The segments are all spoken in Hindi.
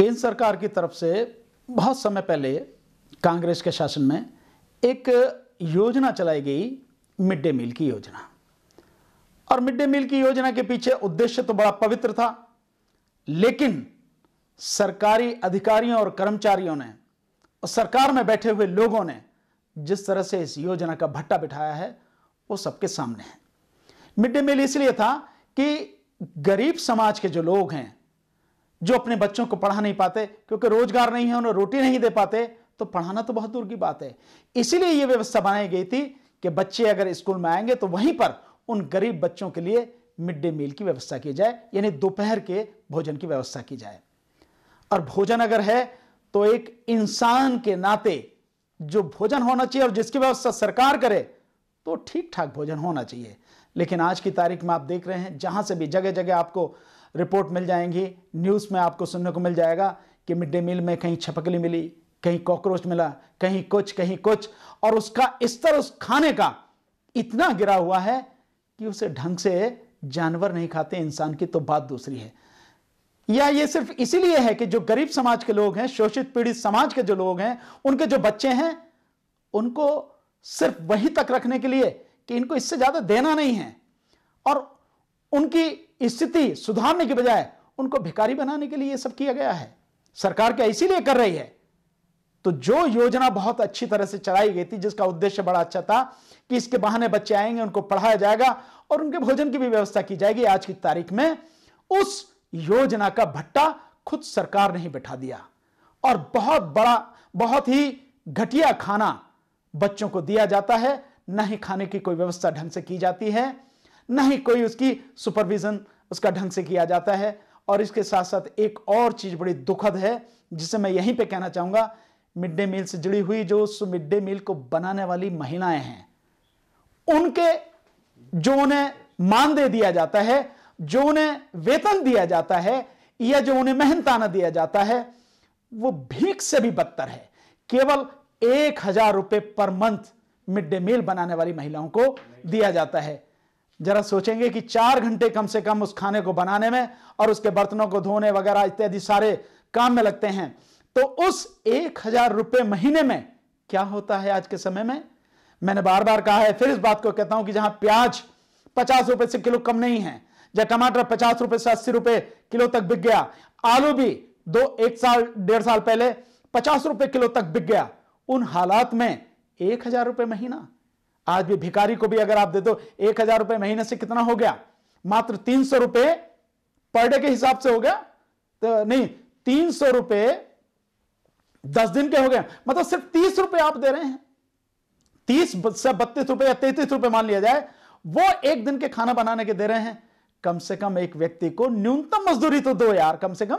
केंद्र सरकार की तरफ से बहुत समय पहले कांग्रेस के शासन में एक योजना चलाई गई मिड डे मील की योजना और मिड डे मील की योजना के पीछे उद्देश्य तो बड़ा पवित्र था लेकिन सरकारी अधिकारियों और कर्मचारियों ने और सरकार में बैठे हुए लोगों ने जिस तरह से इस योजना का भट्टा बिठाया है वो सबके सामने है मिड डे मील इसलिए था कि गरीब समाज के जो लोग हैं जो अपने बच्चों को पढ़ा नहीं पाते क्योंकि रोजगार नहीं है उन्हें रोटी नहीं दे पाते तो पढ़ाना तो बहुत दूर की बात है इसीलिए यह व्यवस्था बनाई गई थी कि बच्चे अगर स्कूल में आएंगे तो वहीं पर उन गरीब बच्चों के लिए मिड डे मील की व्यवस्था की जाए यानी दोपहर के भोजन की व्यवस्था की जाए और भोजन अगर है तो एक इंसान के नाते जो भोजन होना चाहिए और जिसकी व्यवस्था सरकार करे तो ठीक ठाक भोजन होना चाहिए लेकिन आज की तारीख में आप देख रहे हैं जहां से भी जगह जगह आपको रिपोर्ट मिल जाएंगी न्यूज़ में आपको सुनने को मिल जाएगा कि मिड डे मील में कहीं छपकली मिली कहीं कॉकरोच मिला कहीं कुछ कहीं कुछ और उसका स्तर उस खाने का इतना गिरा हुआ है कि उसे ढंग से जानवर नहीं खाते इंसान की तो बात दूसरी है या ये सिर्फ इसीलिए है कि जो गरीब समाज के लोग हैं शोषित पीड़ित समाज के जो लोग हैं उनके जो बच्चे हैं उनको सिर्फ वहीं तक रखने के लिए कि इनको इससे ज्यादा देना नहीं है और उनकी स्थिति सुधारने के बजाय उनको भिकारी बनाने के लिए सब किया गया है सरकार क्या इसीलिए कर रही है तो जो योजना बहुत अच्छी तरह से चलाई गई थी जिसका उद्देश्य बड़ा अच्छा था कि इसके बहाने बच्चे आएंगे उनको पढ़ाया जाएगा और उनके भोजन की भी व्यवस्था की जाएगी आज की तारीख में उस योजना का भट्टा खुद सरकार ने ही बैठा दिया और बहुत बड़ा बहुत ही घटिया खाना बच्चों को दिया जाता है न ही खाने की कोई व्यवस्था ढंग से की जाती है ना ही कोई उसकी सुपरविजन उसका ढंग से किया जाता है और इसके साथ साथ एक और चीज़ बड़ी दुखद है जिसे मैं यहीं पे कहना चाहूंगा मिड डे मील से जुड़ी हुई जो उस मिड डे मील को बनाने वाली महिलाएं हैं उनके जो उन्हें मानदेय दिया जाता है जो उन्हें वेतन दिया जाता है या जो उन्हें मेहनताना दिया जाता है वो भीख से भी बदतर है केवल एक हजार रुपए per month mid day meal बनाने वाली महिलाओं को दिया जाता है जरा सोचेंगे कि चार घंटे कम से कम उस खाने को बनाने में और उसके बर्तनों को धोने वगैरह इत्यादि सारे काम में लगते हैं तो उस एक हजार रुपये महीने में क्या होता है आज के समय में मैंने बार बार कहा है फिर इस बात को कहता हूं कि जहां प्याज पचास रुपए से किलो कम नहीं है जहां टमाटर पचास रुपए से अस्सी रुपए किलो तक बिक गया आलू भी दो एक साल डेढ़ साल पहले पचास रुपए किलो तक बिक गया उन हालात में एक हजार रुपए महीना आज भी भिखारी को भी अगर आप दे दो एक हजार रुपए महीने से कितना हो गया मात्र तीन सौ रुपए पर डे के हिसाब से हो गया तो नहीं तीन सौ रुपए दस दिन के हो गए मतलब सिर्फ तीस रुपए आप दे रहे हैं तीस से बत्तीस रुपए या तैतीस रुपए मान लिया जाए वो एक दिन के खाना बनाने के दे रहे हैं कम से कम एक व्यक्ति को न्यूनतम मजदूरी तो दो यार कम से कम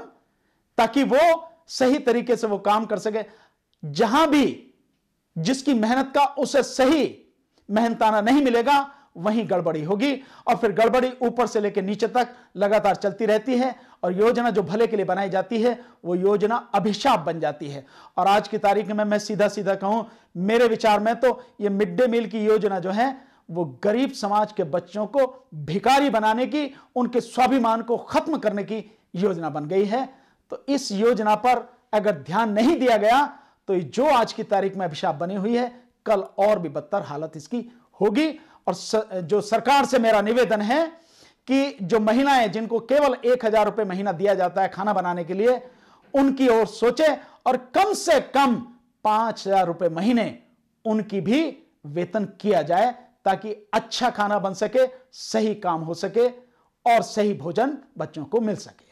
ताकि वो सही तरीके से वो काम कर सके जहां भी जिसकी मेहनत का उसे सही मेहनताना नहीं मिलेगा वहीं गड़बड़ी होगी और फिर गड़बड़ी ऊपर से लेकर नीचे तक लगातार चलती रहती है और योजना जो भले के लिए बनाई जाती है वो योजना अभिशाप बन जाती है और आज की तारीख में मैं सीधा सीधा कहूं मेरे विचार में तो ये मिड डे मील की योजना जो है वो गरीब समाज के बच्चों को भिकारी बनाने की उनके स्वाभिमान को खत्म करने की योजना बन गई है तो इस योजना पर अगर ध्यान नहीं दिया गया तो जो आज की तारीख में अभिशाप बनी हुई है कल और भी बदतर हालत इसकी होगी और स, जो सरकार से मेरा निवेदन है कि जो महिलाएं जिनको केवल एक हजार रुपये महीना दिया जाता है खाना बनाने के लिए उनकी ओर सोचे और कम से कम पांच हजार रुपये महीने उनकी भी वेतन किया जाए ताकि अच्छा खाना बन सके सही काम हो सके और सही भोजन बच्चों को मिल सके